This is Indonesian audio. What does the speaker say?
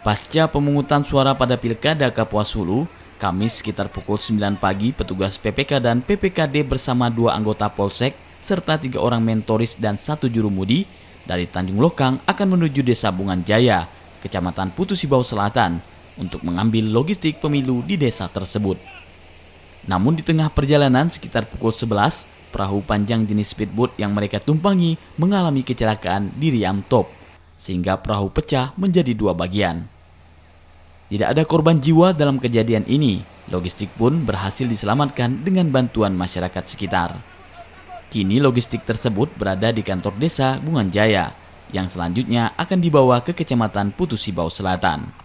Pasca pemungutan suara pada Pilkada Kapuas Hulu, Kamis sekitar pukul 9 pagi, petugas PPK dan PPKD bersama dua anggota Polsek serta tiga orang mentoris dan satu juru jurumudi dari Tanjung Lokang akan menuju Desa Bungan Jaya, Kecamatan Putusibau Selatan, untuk mengambil logistik pemilu di desa tersebut. Namun di tengah perjalanan sekitar pukul 11, perahu panjang jenis speedboat yang mereka tumpangi mengalami kecelakaan di Riam Top sehingga perahu pecah menjadi dua bagian. Tidak ada korban jiwa dalam kejadian ini. Logistik pun berhasil diselamatkan dengan bantuan masyarakat sekitar. Kini logistik tersebut berada di kantor desa Bunganjaya, yang selanjutnya akan dibawa ke Kecamatan Putusibau Selatan.